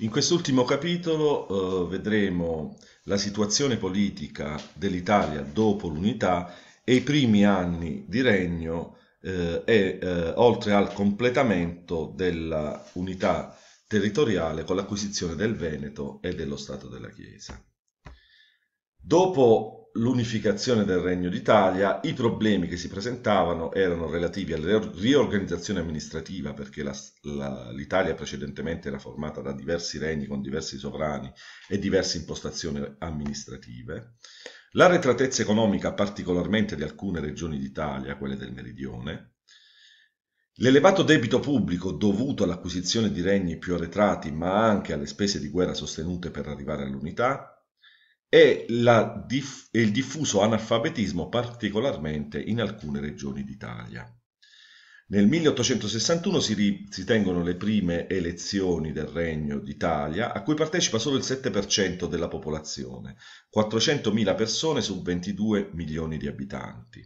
In quest'ultimo capitolo eh, vedremo la situazione politica dell'Italia dopo l'unità e i primi anni di regno eh, e eh, oltre al completamento della unità territoriale con l'acquisizione del Veneto e dello Stato della Chiesa. Dopo l'unificazione del Regno d'Italia, i problemi che si presentavano erano relativi alla riorganizzazione amministrativa, perché la, la, l'Italia precedentemente era formata da diversi regni con diversi sovrani e diverse impostazioni amministrative, la retratezza economica particolarmente di alcune regioni d'Italia, quelle del meridione, L'elevato debito pubblico dovuto all'acquisizione di regni più arretrati ma anche alle spese di guerra sostenute per arrivare all'unità, e diff il diffuso analfabetismo particolarmente in alcune regioni d'Italia. Nel 1861 si, si, tengono le prime elezioni del Regno d'Italia, a cui partecipa solo il 7% della popolazione, 400.000 persone su 22 milioni di abitanti.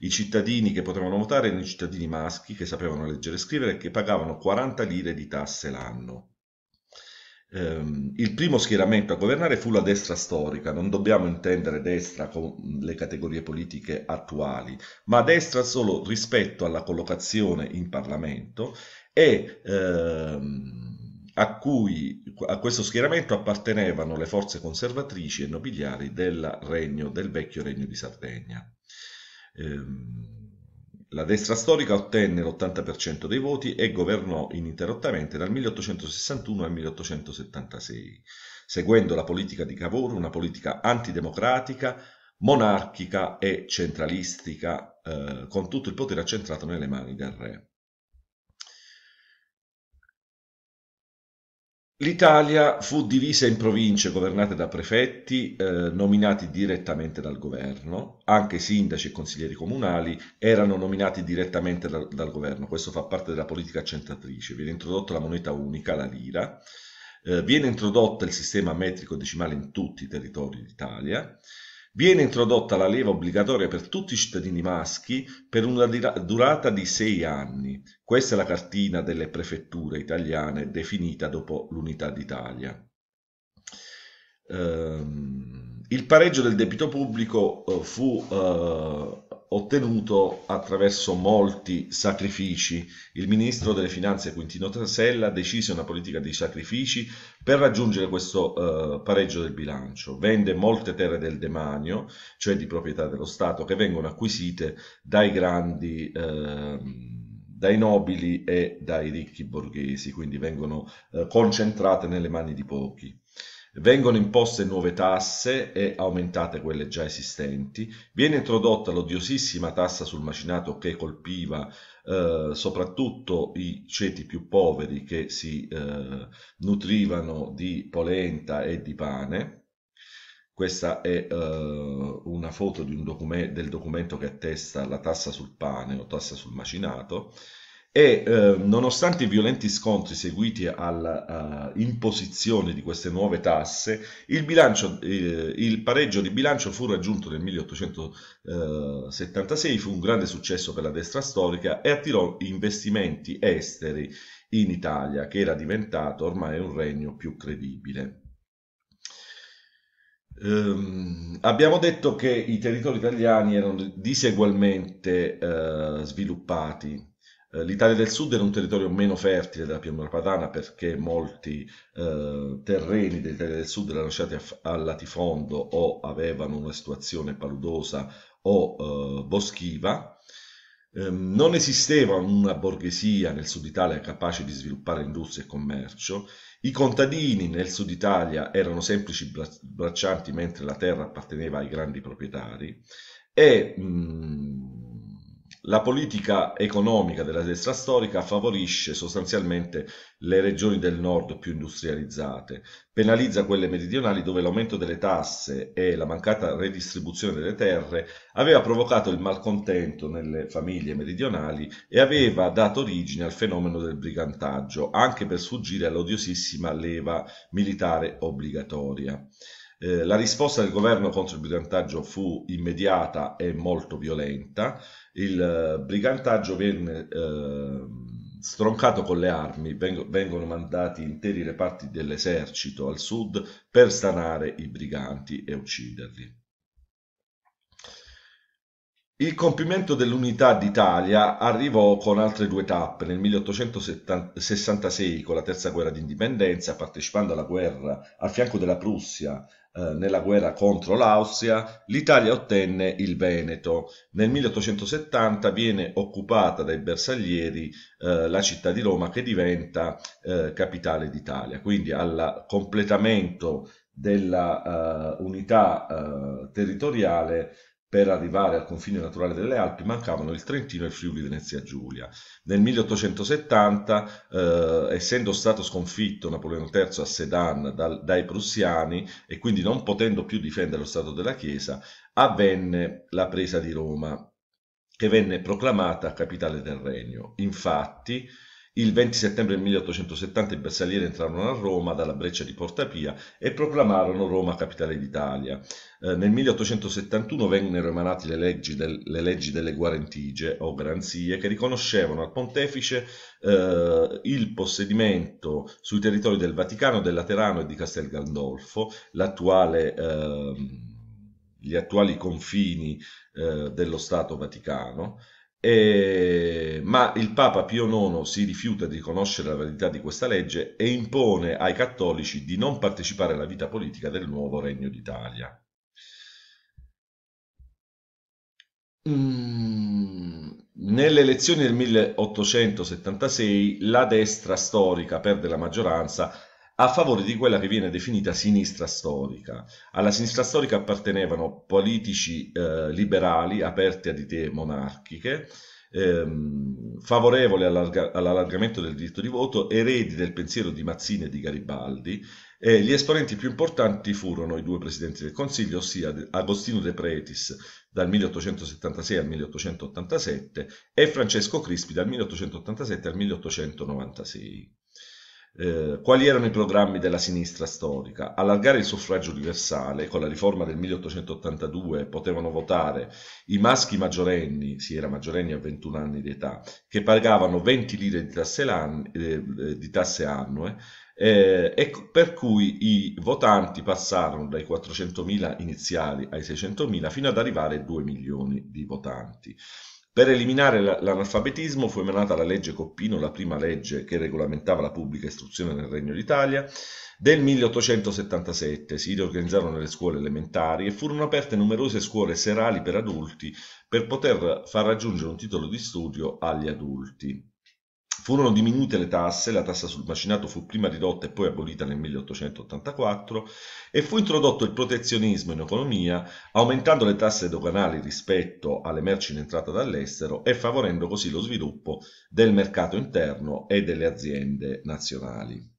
I cittadini che potevano votare erano i cittadini maschi che sapevano leggere e scrivere e che pagavano 40 lire di tasse l'anno. Ehm, il primo schieramento a governare fu la destra storica, non dobbiamo intendere destra con le categorie politiche attuali, ma destra solo rispetto alla collocazione in Parlamento e ehm, a cui a questo schieramento appartenevano le forze conservatrici e nobiliari del, regno, del vecchio regno di Sardegna. Ehm, la destra storica ottenne l'80% dei voti e governò ininterrottamente dal 1861 al 1876, seguendo la politica di Cavour, una politica antidemocratica, monarchica e centralistica, eh, con tutto il potere accentrato nelle mani del re. L'Italia fu divisa in province governate da prefetti eh, nominati direttamente dal governo, anche sindaci e consiglieri comunali erano nominati direttamente dal, dal, governo, questo fa parte della politica accentratrice, viene introdotta la moneta unica, la lira, eh, viene introdotto il sistema metrico decimale in tutti i territori d'Italia, Viene introdotta la leva obbligatoria per tutti i cittadini maschi per una durata di sei anni. Questa è la cartina delle prefetture italiane definita dopo l'unità d'Italia. Ehm, il pareggio del debito pubblico eh, fu eh, ottenuto attraverso molti sacrifici. Il ministro delle finanze Quintino Tasella decise una politica di sacrifici per raggiungere questo eh, pareggio del bilancio. Vende molte terre del demanio, cioè di proprietà dello Stato, che vengono acquisite dai grandi... Eh, dai nobili e dai ricchi borghesi, quindi vengono eh, concentrate nelle mani di pochi. Vengono imposte nuove tasse e aumentate quelle già esistenti. Viene introdotta l'odiosissima tassa sul macinato che colpiva eh, soprattutto i ceti più poveri che si eh, nutrivano di polenta e di pane. Questa è eh, una foto un docu del documento che attesta la tassa sul pane o tassa sul macinato e eh, nonostante i violenti scontri seguiti all'imposizione eh, di queste nuove tasse, il, bilancio, eh, il, pareggio di bilancio fu raggiunto nel 1876, fu un grande successo per la destra storica e attirò investimenti esteri in Italia, che era diventato ormai un regno più credibile. Um, abbiamo detto che i territori italiani erano disegualmente uh, sviluppati eh, L'Italia del Sud era un territorio meno fertile della pianura padana perché molti eh, terreni dell'Italia del Sud erano lasciati al latifondo o avevano una situazione paludosa o eh, boschiva. Ehm, non esisteva una borghesia nel sud Italia capace di sviluppare industria e commercio, i contadini nel sud Italia erano semplici braccianti mentre la terra apparteneva ai grandi proprietari e mh, la politica economica della destra storica favorisce sostanzialmente le regioni del nord più industrializzate, penalizza quelle meridionali dove l'aumento delle tasse e la mancata redistribuzione delle terre aveva provocato il malcontento nelle famiglie meridionali e aveva dato origine al fenomeno del brigantaggio, anche per sfuggire all'odiosissima leva militare obbligatoria. Eh, la risposta del governo contro il brigantaggio fu immediata e molto violenta. Il eh, brigantaggio venne eh, stroncato con le armi, Veng vengono mandati interi reparti dell'esercito al sud per stanare i briganti e ucciderli. Il compimento dell'unità d'Italia arrivò con altre due tappe nel 1866 con la terza guerra d'indipendenza, partecipando alla guerra al fianco della Prussia eh, nella guerra contro l'Austria, l'Italia ottenne il Veneto. Nel 1870 viene occupata dai bersaglieri eh, la città di Roma che diventa eh, capitale d'Italia. Quindi al completamento della uh, unità uh, territoriale per arrivare al confine naturale delle Alpi mancavano il Trentino e il Friuli Venezia Giulia. Nel 1870, eh, essendo stato sconfitto Napoleone III a Sedan dal, dai prussiani e quindi non potendo più difendere lo Stato della Chiesa, avvenne la presa di Roma, che venne proclamata capitale del regno. Infatti, il 20 settembre 1870 i bersaglieri entrarono a Roma dalla breccia di Porta Pia e proclamarono Roma capitale d'Italia. Eh, nel 1871 vennero emanate le leggi, del, le leggi, delle guarentigie o garanzie che riconoscevano al pontefice eh, il possedimento sui territori del Vaticano, del Laterano e di Castel Gandolfo, l'attuale... Eh, gli attuali confini eh, dello Stato Vaticano eh, ma il Papa Pio IX si rifiuta di riconoscere la validità di questa legge e impone ai cattolici di non partecipare alla vita politica del nuovo Regno d'Italia. Mm, nelle elezioni del 1876 la destra storica perde la maggioranza a favore di quella che viene definita sinistra storica. Alla sinistra storica appartenevano politici eh, liberali aperti ad idee monarchiche, ehm, favorevoli all'allargamento del diritto di voto, eredi del pensiero di Mazzini e di Garibaldi. E gli esponenti più importanti furono i due presidenti del Consiglio, ossia Agostino De Pretis dal 1876 al 1887 e Francesco Crispi dal 1887 al 1896. Eh, quali erano i programmi della sinistra storica? Allargare il suffragio universale, con la riforma del 1882 potevano votare i maschi maggiorenni, si era maggiorenni a 21 anni di età, che pagavano 20 lire di tasse, eh, di tasse annue eh, e per cui i votanti passarono dai 400.000 iniziali ai 600.000 fino ad arrivare a 2 milioni di votanti. Per eliminare l'analfabetismo fu emanata la legge Coppino, la prima legge che regolamentava la pubblica istruzione nel Regno d'Italia. Del 1877 si riorganizzarono le scuole elementari e furono aperte numerose scuole serali per adulti per poter far raggiungere un titolo di studio agli adulti. Furono diminuite le tasse, la tassa sul macinato fu prima ridotta e poi abolita nel 1884 e fu introdotto il protezionismo in economia, aumentando le tasse doganali rispetto alle merci in entrata dall'estero e favorendo così lo sviluppo del mercato interno e delle aziende nazionali.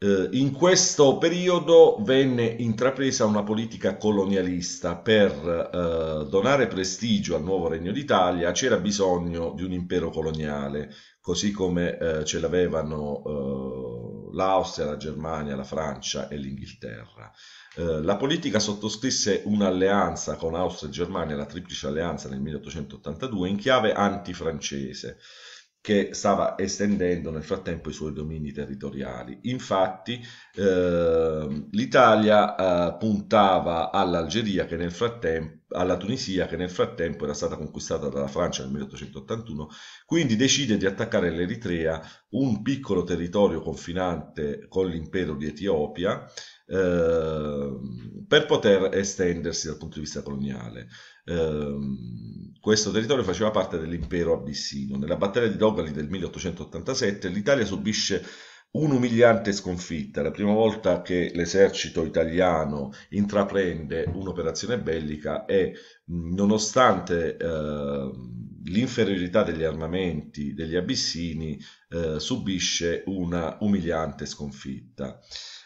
Eh, in questo periodo venne intrapresa una politica colonialista per eh, donare prestigio al nuovo Regno d'Italia, c'era bisogno di un impero coloniale, così come eh, ce l'avevano l'Austria, la Germania, la Francia e l'Inghilterra. la politica sottoscrisse un'alleanza con Austria e Germania, la Triplice Alleanza nel 1882, in chiave antifrancese che stava estendendo nel frattempo i suoi domini territoriali. Infatti eh, l'Italia eh, puntava all'Algeria che nel frattempo alla Tunisia che nel frattempo era stata conquistata dalla Francia nel 1881, quindi decide di attaccare l'Eritrea, un piccolo territorio confinante con l'impero di Etiopia, Ehm, per poter estendersi dal punto di vista coloniale. Ehm, questo territorio faceva parte dell'impero abissino. Nella battaglia di Dogali del 1887 l'Italia subisce un'umiliante sconfitta, la prima volta che l'esercito italiano intraprende un'operazione bellica e nonostante eh, l'inferiorità degli armamenti degli abissini eh, subisce una umiliante sconfitta.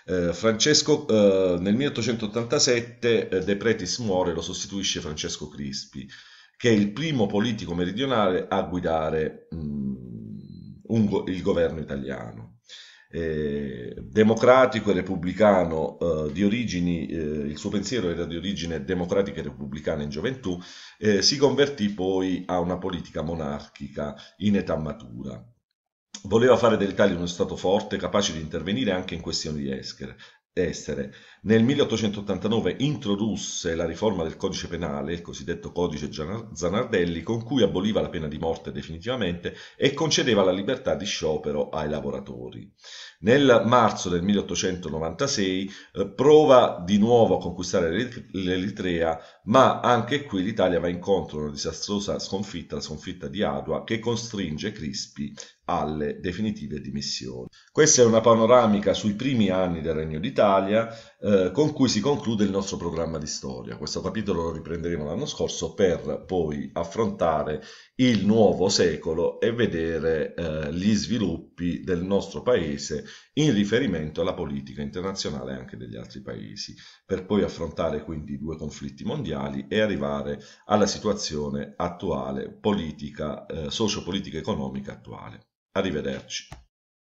Eh, Francesco, eh, nel 1887 eh, De Pretis muore, lo sostituisce Francesco Crispi, che è il primo politico meridionale a guidare mh, mm, un, il governo italiano. Eh, democratico e repubblicano eh, di origini, eh, il suo pensiero era di origine democratica e repubblicana in gioventù, si convertì poi a una politica monarchica in età matura. Voleva fare dell'Italia uno Stato forte, capace di intervenire anche in questioni di estere, estere. Nel 1889 introdusse la riforma del codice penale, il cosiddetto codice Zanardelli, con cui aboliva la pena di morte definitivamente e concedeva la libertà di sciopero ai lavoratori. Nel marzo del 1896 eh, prova di nuovo a conquistare l'Eritrea, ma anche qui l'Italia va incontro a una disastrosa sconfitta, la sconfitta di Adua, che costringe Crispi alle definitive dimissioni. Questa è una panoramica sui primi anni del Regno d'Italia, eh, con cui si conclude il nostro programma di storia. Questo capitolo lo riprenderemo l'anno scorso per poi affrontare il nuovo secolo e vedere eh, gli sviluppi del nostro paese in riferimento alla politica internazionale anche degli altri paesi, per poi affrontare quindi due conflitti mondiali e arrivare alla situazione attuale, politica, eh, sociopolitica e economica attuale. Arrivederci.